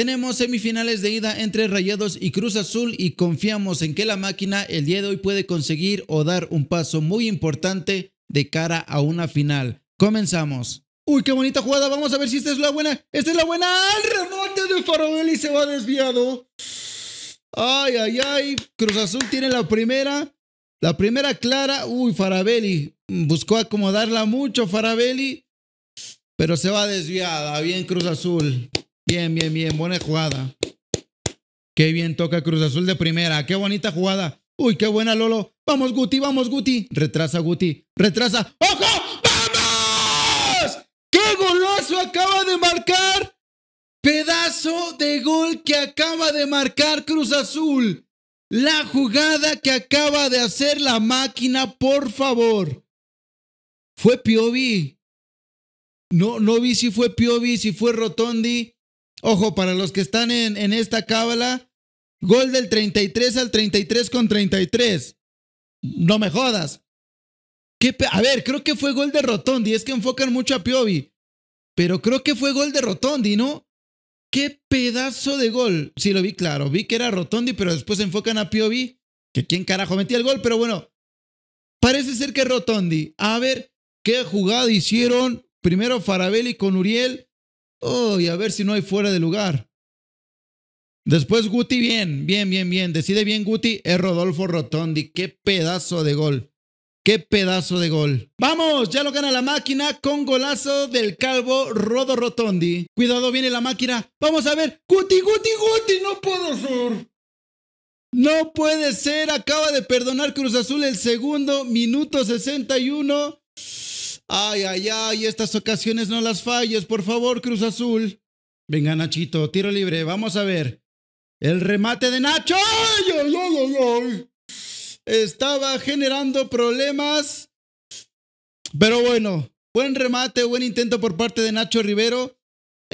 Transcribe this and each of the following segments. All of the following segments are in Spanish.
Tenemos semifinales de ida entre Rayados y Cruz Azul y confiamos en que la máquina el día de hoy puede conseguir o dar un paso muy importante de cara a una final. Comenzamos. Uy, qué bonita jugada. Vamos a ver si esta es la buena. Esta es la buena. El remate de Farabelli se va desviado. Ay, ay, ay. Cruz Azul tiene la primera. La primera clara. Uy, Farabelli. Buscó acomodarla mucho Farabelli. Pero se va desviada. Bien, Cruz Azul. Bien, bien, bien. Buena jugada. Qué bien toca Cruz Azul de primera. Qué bonita jugada. Uy, qué buena Lolo. Vamos Guti, vamos Guti. Retrasa Guti. Retrasa. ¡Ojo! ¡Vamos! ¡Qué golazo acaba de marcar! Pedazo de gol que acaba de marcar Cruz Azul. La jugada que acaba de hacer la máquina, por favor. Fue Piovi. No, no vi si fue Piovi, si fue Rotondi. Ojo, para los que están en, en esta cábala, gol del 33 al 33 con 33. No me jodas. ¿Qué a ver, creo que fue gol de Rotondi. Es que enfocan mucho a Piovi. Pero creo que fue gol de Rotondi, ¿no? Qué pedazo de gol. Sí, lo vi claro. Vi que era Rotondi, pero después enfocan a Piovi. Que quién carajo metía el gol, pero bueno. Parece ser que Rotondi. A ver, qué jugada hicieron. Primero Farabelli con Uriel. Oh, y a ver si no hay fuera de lugar. Después Guti bien, bien, bien, bien. Decide bien Guti, es Rodolfo Rotondi. Qué pedazo de gol. Qué pedazo de gol. Vamos, ya lo gana la máquina con golazo del calvo Rodo Rotondi. Cuidado, viene la máquina. Vamos a ver. Guti, Guti, Guti, no puedo ser. No puede ser, acaba de perdonar Cruz Azul el segundo, minuto 61. Ay, ay, ay, estas ocasiones no las falles, por favor, Cruz Azul. Venga, Nachito, tiro libre, vamos a ver. El remate de Nacho. Estaba generando problemas. Pero bueno, buen remate, buen intento por parte de Nacho Rivero.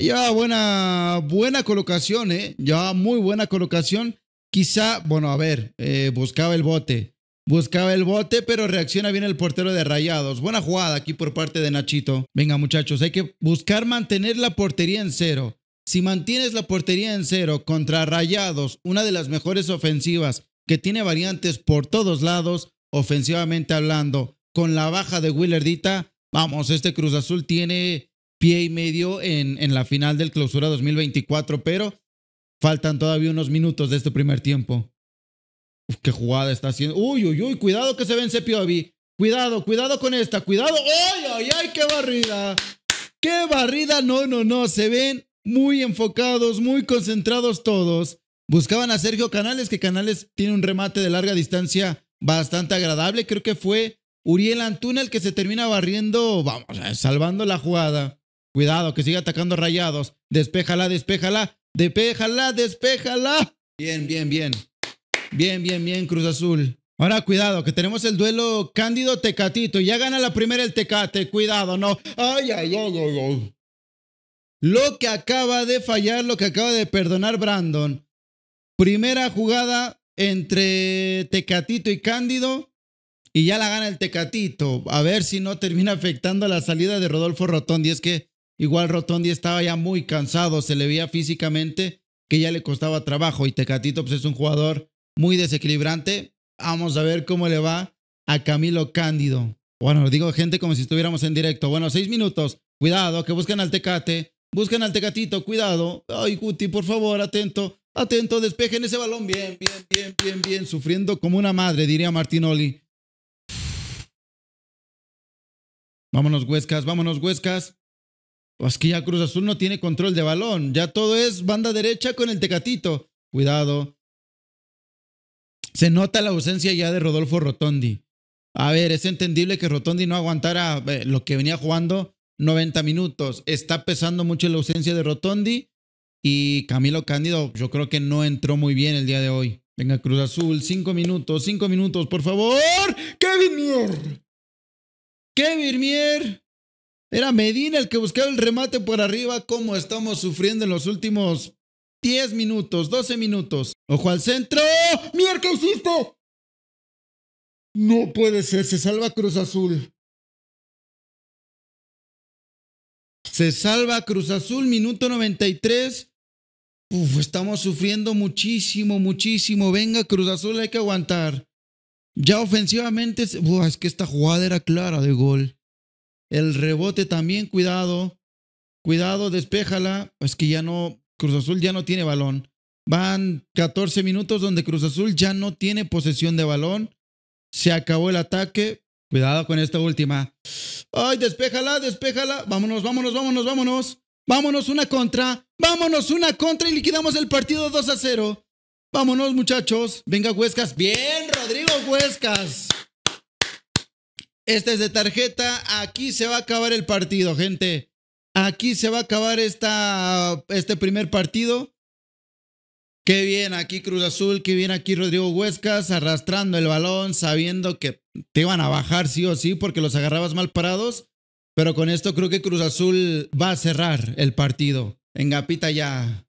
Ya buena, buena colocación, ¿eh? Ya muy buena colocación. Quizá, bueno, a ver, eh, buscaba el bote. Buscaba el bote, pero reacciona bien el portero de Rayados. Buena jugada aquí por parte de Nachito. Venga, muchachos, hay que buscar mantener la portería en cero. Si mantienes la portería en cero contra Rayados, una de las mejores ofensivas que tiene variantes por todos lados, ofensivamente hablando, con la baja de Willardita, vamos, este Cruz Azul tiene pie y medio en, en la final del Clausura 2024, pero faltan todavía unos minutos de este primer tiempo. Pues, qué jugada está haciendo. Uy, uy, uy, cuidado que se vence Piovi. Cuidado, cuidado con esta, cuidado. ¡Ay, ay, ay! ¡Qué barrida! ¡Qué barrida! No, no, no. Se ven muy enfocados, muy concentrados todos. Buscaban a Sergio Canales, que Canales tiene un remate de larga distancia bastante agradable. Creo que fue Uriel Antuna que se termina barriendo, vamos, eh, salvando la jugada. Cuidado, que sigue atacando rayados. Despéjala, despéjala, despéjala, despéjala. Bien, bien, bien. Bien, bien, bien, Cruz Azul. Ahora cuidado, que tenemos el duelo Cándido Tecatito. Ya gana la primera el Tecate, cuidado, no. Ay, ay, ay, ay, ay. Lo que acaba de fallar, lo que acaba de perdonar Brandon. Primera jugada entre Tecatito y Cándido. Y ya la gana el Tecatito. A ver si no termina afectando la salida de Rodolfo Rotondi. Es que igual Rotondi estaba ya muy cansado, se le veía físicamente que ya le costaba trabajo. Y Tecatito pues, es un jugador muy desequilibrante. Vamos a ver cómo le va a Camilo Cándido. Bueno, lo digo gente como si estuviéramos en directo. Bueno, seis minutos. Cuidado, que busquen al Tecate. busquen al Tecatito, cuidado. Ay, Guti, por favor, atento. Atento, despejen ese balón. Bien, bien, bien, bien, bien. Sufriendo como una madre, diría Martinoli. Vámonos, Huescas, vámonos, Huescas. Pues que ya Cruz Azul no tiene control de balón. Ya todo es banda derecha con el Tecatito. Cuidado, se nota la ausencia ya de Rodolfo Rotondi. A ver, es entendible que Rotondi no aguantara eh, lo que venía jugando 90 minutos. Está pesando mucho la ausencia de Rotondi y Camilo Cándido yo creo que no entró muy bien el día de hoy. Venga, Cruz Azul, cinco minutos, cinco minutos, por favor. Kevin Mier. Kevin Mier. Era Medina el que buscaba el remate por arriba, cómo estamos sufriendo en los últimos 10 minutos, 12 minutos. Ojo al centro. ¡Mierda, qué hiciste! No puede ser, se salva Cruz Azul. Se salva Cruz Azul, minuto 93. Uf, estamos sufriendo muchísimo, muchísimo. Venga, Cruz Azul, hay que aguantar. Ya ofensivamente, es que esta jugada era clara de gol. El rebote también, cuidado. Cuidado, despéjala. Es que ya no, Cruz Azul ya no tiene balón. Van 14 minutos donde Cruz Azul ya no tiene posesión de balón. Se acabó el ataque. Cuidado con esta última. Ay, despéjala, despéjala. Vámonos, vámonos, vámonos, vámonos. Vámonos una contra. Vámonos una contra y liquidamos el partido 2 a 0. Vámonos, muchachos. Venga, Huescas. Bien, Rodrigo Huescas. Este es de tarjeta. Aquí se va a acabar el partido, gente. Aquí se va a acabar esta, este primer partido. Qué bien aquí Cruz Azul, qué bien aquí Rodrigo Huescas arrastrando el balón, sabiendo que te iban a bajar sí o sí porque los agarrabas mal parados. Pero con esto creo que Cruz Azul va a cerrar el partido. En Gapita ya.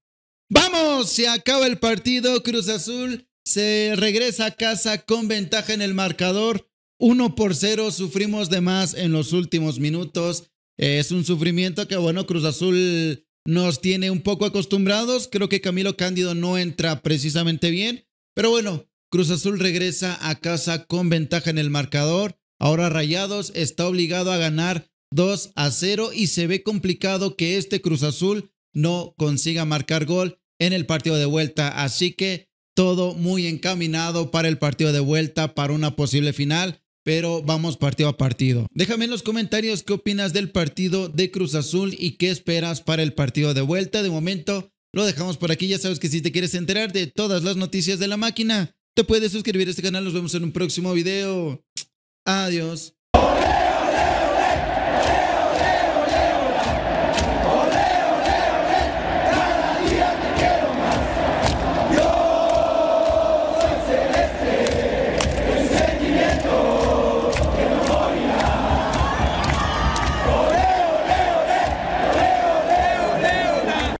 ¡Vamos! Se acaba el partido. Cruz Azul se regresa a casa con ventaja en el marcador. 1 por 0. Sufrimos de más en los últimos minutos. Es un sufrimiento que, bueno, Cruz Azul nos tiene un poco acostumbrados. Creo que Camilo Cándido no entra precisamente bien. Pero bueno, Cruz Azul regresa a casa con ventaja en el marcador. Ahora Rayados está obligado a ganar 2 a 0 y se ve complicado que este Cruz Azul no consiga marcar gol en el partido de vuelta. Así que todo muy encaminado para el partido de vuelta, para una posible final pero vamos partido a partido. Déjame en los comentarios qué opinas del partido de Cruz Azul y qué esperas para el partido de vuelta. De momento lo dejamos por aquí. Ya sabes que si te quieres enterar de todas las noticias de la máquina, te puedes suscribir a este canal. Nos vemos en un próximo video. Adiós.